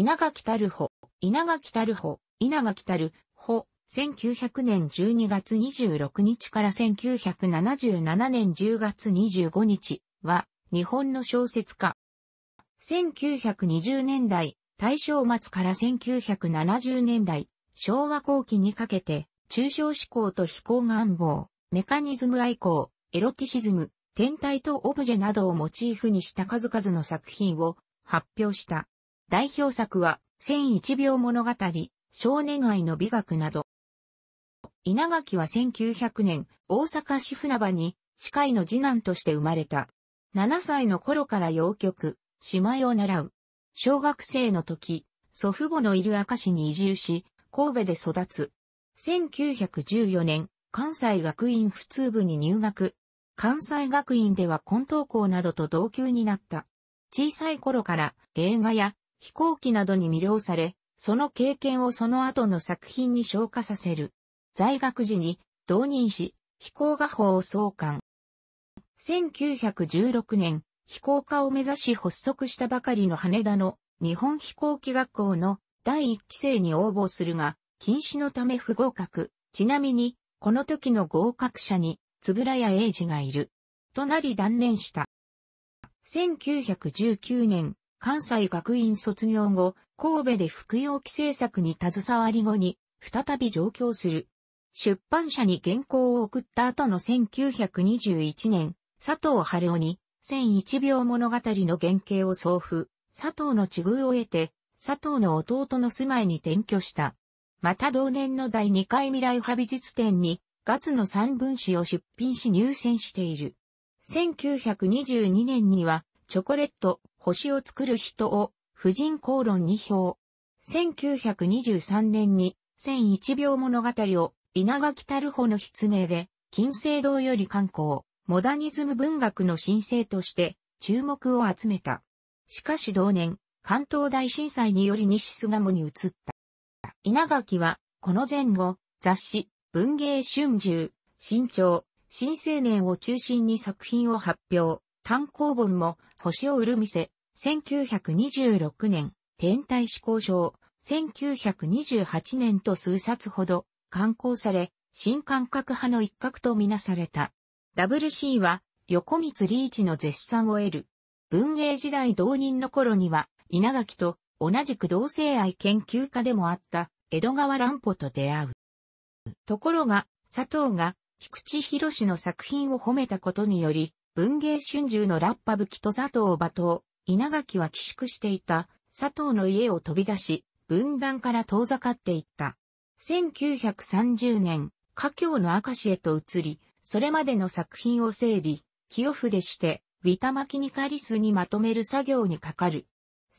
稲垣たるほ、稲垣たるほ、稲垣たるほ、1900年12月26日から1977年10月25日は、日本の小説家。1920年代、大正末から1970年代、昭和後期にかけて、抽象思考と非行願望、メカニズム愛好、エロティシズム、天体とオブジェなどをモチーフにした数々の作品を発表した。代表作は、1001秒物語、少年愛の美学など。稲垣は1900年、大阪市船場に、司会の次男として生まれた。7歳の頃から洋曲、姉妹を習う。小学生の時、祖父母のいる赤市に移住し、神戸で育つ。1914年、関西学院普通部に入学。関西学院では混沌校などと同級になった。小さい頃から映画や飛行機などに魅了され、その経験をその後の作品に昇華させる。在学時に、同任し、飛行画法を創刊。1916年、飛行家を目指し発足したばかりの羽田の日本飛行機学校の第1期生に応募するが、禁止のため不合格。ちなみに、この時の合格者に、つぶらや英二がいる。となり断念した。1919年、関西学院卒業後、神戸で服用規制作に携わり後に、再び上京する。出版社に原稿を送った後の1921年、佐藤春夫に、1001秒物語の原型を送付、佐藤の地遇を得て、佐藤の弟の住まいに転居した。また同年の第2回未来派美術展に、月の三文子を出品し入選している。1922年には、チョコレット、星を作る人を、婦人公論に表。1923年に、1001秒物語を、稲垣樽穂の筆名で、金星堂より観光、モダニズム文学の新星として、注目を集めた。しかし同年、関東大震災により西巣鴨に移った。稲垣は、この前後、雑誌、文芸春秋、新潮、新青年を中心に作品を発表、単行本も星を売る店、1926年、天体志向賞、1928年と数冊ほど、刊行され、新感覚派の一角とみなされた。WC は、横光リーチの絶賛を得る。文芸時代同人の頃には、稲垣と同じく同性愛研究家でもあった江戸川乱歩と出会う。ところが、佐藤が菊池博の作品を褒めたことにより、文芸春秋のラッパ武器と佐藤馬頭、稲垣は寄宿していた佐藤の家を飛び出し、分断から遠ざかっていった。1930年、華境の証へと移り、それまでの作品を整理、清筆して、ビタマキニカリスにまとめる作業にかかる。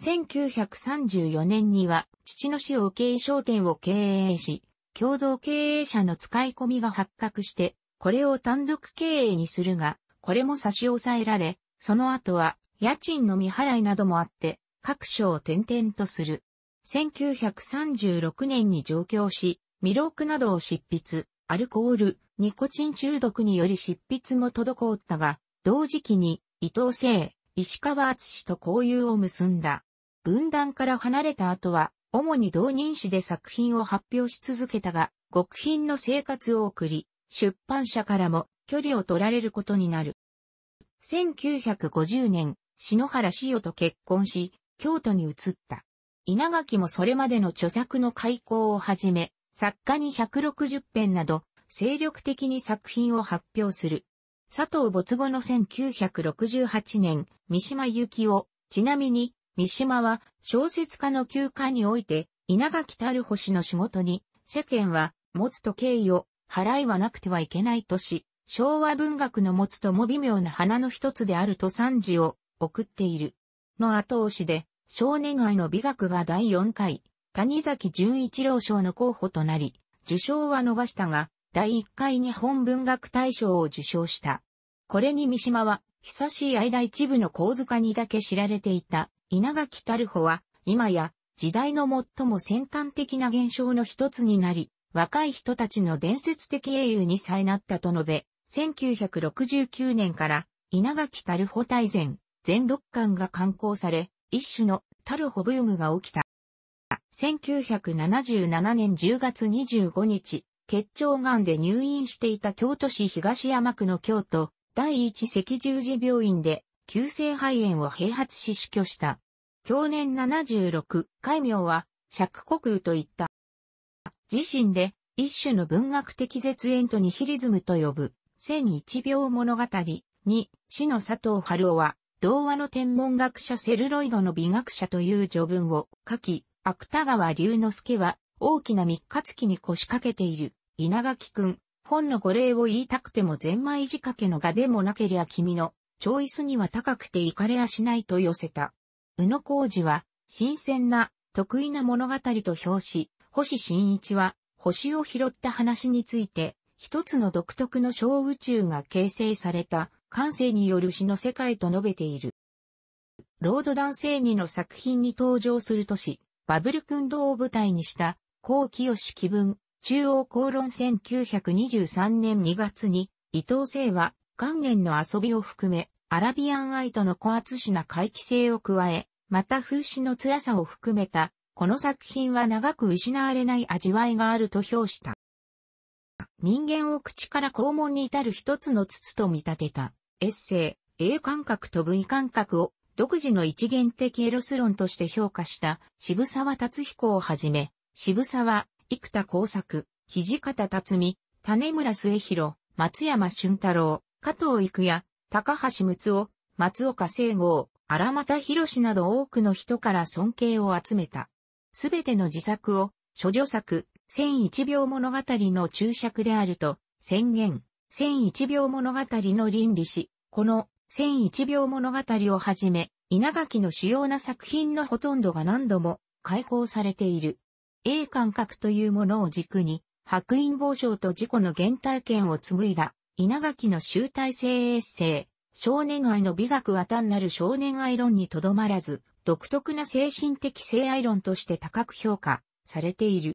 1934年には、父の死を受け医商店を経営し、共同経営者の使い込みが発覚して、これを単独経営にするが、これも差し押さえられ、その後は、家賃の未払いなどもあって、各所を転々とする。1936年に上京し、未ローなどを執筆、アルコール、ニコチン中毒により執筆も滞ったが、同時期に伊藤聖、石川敦と交友を結んだ。分断から離れた後は、主に同人誌で作品を発表し続けたが、極貧の生活を送り、出版社からも距離を取られることになる。1950年、篠原志代と結婚し、京都に移った。稲垣もそれまでの著作の開講をはじめ、作家に160編など、精力的に作品を発表する。佐藤没後の1968年、三島由紀夫、ちなみに、三島は小説家の休暇において、稲垣たる星の仕事に、世間は、持つと敬意を、払いはなくてはいけないとし、昭和文学の持つとも微妙な花の一つであると賛辞を送っている。の後押しで、少年愛の美学が第4回、谷崎潤一郎賞の候補となり、受賞は逃したが、第1回日本文学大賞を受賞した。これに三島は、久しい間一部の小塚にだけ知られていた稲垣樽穂は、今や時代の最も先端的な現象の一つになり、若い人たちの伝説的英雄にさえなったと述べ、1969年から稲垣樽ホ大全全六巻が刊行され、一種の樽ホブームが起きた。1977年10月25日、結腸癌で入院していた京都市東山区の京都第一赤十字病院で急性肺炎を併発し死去した。去年76、戒名は釈国といった。自身で一種の文学的絶縁とニヒリズムと呼ぶ。千一秒物語に、死の佐藤春夫は、童話の天文学者セルロイドの美学者という序文を書き、芥川龍之介は、大きな三日月に腰掛けている、稲垣くん、本の御礼を言いたくてもゼンマイ仕掛けの画でもなけりゃ君の、チョイスには高くていかれやしないと寄せた。宇野浩二は、新鮮な、得意な物語と表し、星新一は、星を拾った話について、一つの独特の小宇宙が形成された感性による詩の世界と述べている。ロード男性にの作品に登場する都市、バブル君堂を舞台にした、高清気分、中央公論1923年2月に、伊藤聖は、元元の遊びを含め、アラビアンアイとの小厚しな回帰性を加え、また風刺の辛さを含めた、この作品は長く失われない味わいがあると評した。人間を口から肛門に至る一つの筒と見立てた、エッセイ、A 感覚と V 感覚を独自の一元的エロス論として評価した渋沢達彦をはじめ、渋沢、生田耕作、土方辰巳、種村末広、松山俊太郎、加藤育也、高橋睦夫、松岡聖吾、荒又博など多くの人から尊敬を集めた。すべての自作を、諸女作、千一秒物語の注釈であると宣言、千一秒物語の倫理史、この千一秒物語をはじめ、稲垣の主要な作品のほとんどが何度も開講されている。A 感覚というものを軸に、白隠暴症と事故の原体験を紡いだ、稲垣の集大成エッセイ、少年愛の美学は単なる少年愛論にとどまらず、独特な精神的性愛論として高く評価されている。